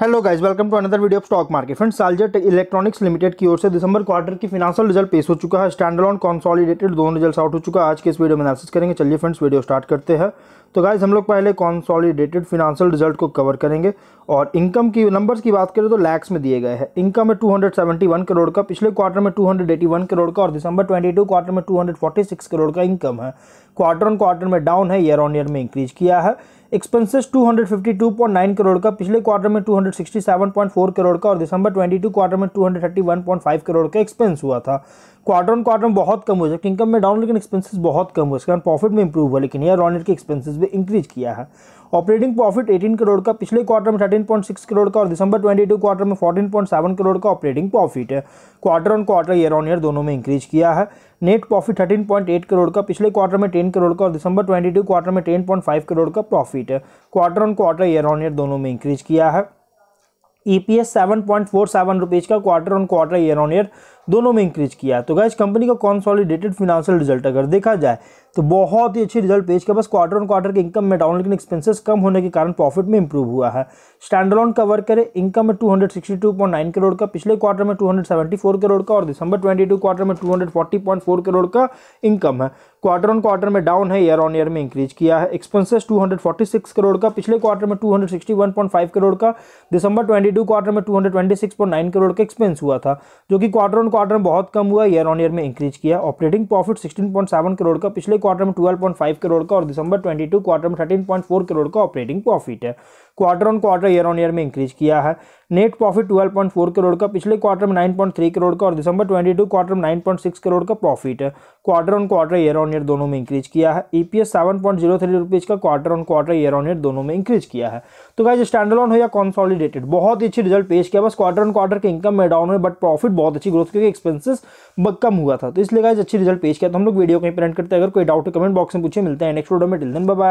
hello guys welcome to another video of stock market friends Salzer electronics limited की ओर से दिसंबर क्वार्टर की फिनाशियल रिजल्ट पेश हो चुका है स्टैंडलॉन कॉन्सॉलिडेटेड दोनों रिजल्ट आउट हो चुका है आज के इस वीडियो में एनालिसिस करेंगे चलिए फ्रेंड्स वीडियो स्टार्ट करते हैं तो गाइज हम लोग पहले कॉन्सॉलीडेटेड फिनेंशियल रिजल्ट को कवर करेंगे और इनकम की नंबर्स की बात करें तो लैक्स में दिए गए हैं इनकम है टू करोड़ का पिछले क्वार्टर में टू करोड़ का और दिसंबर ट्वेंटी क्वार्टर में टू करोड़ का इनकम है क्वार्टर ऑन क्वार्टर में डाउन है ईयर ऑन ईयर में इंक्रीज किया है एक्सपेंसेस 252.9 करोड़ का पिछले क्वार्टर में 267.4 करोड़ का और दिसंबर 22 क्वार्टर में 231.5 करोड़ का एक्सपेंस हुआ था क्वार्टर ऑन क्वार्टर बहुत कम हो जाए इनकम में डाउन लेकिन एक्सपेंसेस बहुत कम हुआ इसके कारण प्रॉफिट में इंप्रूव हुआ लेकिन यह ईयर के एक्सपेंसेस भी इंक्रीज किया है ऑपरेटिंग प्रॉफिट 18 करोड़ का पिछले क्वार्टर में 13.6 करोड़ का और दिसंबर 22 क्वार्टर में 14.7 करोड़ का ऑपरेटिंग प्रॉफिट है quarter on quarter year on year दोनों में इंक्रीज किया है नेट प्रॉफिट 13.8 करोड़ का पिछले क्वार्टर में 10 करोड़ का और दिसंबर 22 क्वार्टर में 10.5 करोड़ का प्रॉफिट है quarter on quarter year on year दोनों में इंक्रीज किया है E P S seven point four seven rupees का quarter on quarter year on year दोनों में इंक्रीज किया तो गैस कंपनी का कॉन्सॉलिडेटेड फिनेंशियल रिजल्ट अगर देखा जाए तो बहुत ही अच्छी रिजल्ट पेश किया बस क्वार्टर ऑन क्वार्टर के इनकम में डाउन लेकिन एक्सपेंसेस कम होने के कारण प्रॉफिट में इंप्रूव हुआ है स्टैंडलॉन कवर करें इनकम में टू करोड़ का पिछले क्वार्टर में टू करोड़ का और दिसंबर ट्वेंटी क्वार्टर में टू करोड़ का इनकम है क्वार्टर ऑन क्वार्टर में डाउन है ईयर ऑन ईयर में इंक्रीज किया है एक्सपेंसेस 246 करोड़ का पिछले क्वार्टर में 261.5 करोड़ का दिसंबर 22 क्वार्टर में 226.9 करोड़ का एक्सपेंस हुआ था जो कि क्वार्टर ऑन क्वार्टर में बहुत कम हुआ ईयर ऑन ईयर में इंक्रीज किया ऑपरेटिंग प्रॉफिट 16.7 करोड़ का पिछले क्वार्टर में 12.5 करोड़ का और दिसंबर 22 क्वार्टर में 13.4 करोड़ का ऑपरेटिंग प्रॉफिट है quarter on quarter year on year में इंक्रीज किया है नेट प्रॉफिट 12.4 करोड़ का पिछले क्वार्टर में 9.3 करोड़ का और दिसंबर 22 क्वार्टर में 9.6 करोड़ का profit quarter on quarter year on year दोनों में इंक्रीज किया है ईपीएस 7.03 रुपीज का quarter on quarter year on year दोनों में इंक्रीज किया है तो गाइज स्टैंडर्ड हो या कॉन्सॉलिडेटेड बहुत ही अच्छी रिजल्ट पेश किया बस क्वार्टर ऑन क्वार्टर के इनकम में डाउन हुए बट प्रॉफिट बहुत अच्छी ग्रोथ क्योंकि एक्सपेंसिस कम हुआ था तो इसलिए गाइज अच्छी रिजल्ट पेश किया तो हम लोग वीडियो कहीं प्रिंट करते हैं अगर कोई डाउट कमेंट बॉक्स में पूछे मिलते हैं नेक्स्ट वीडियो में टिल दिन बाय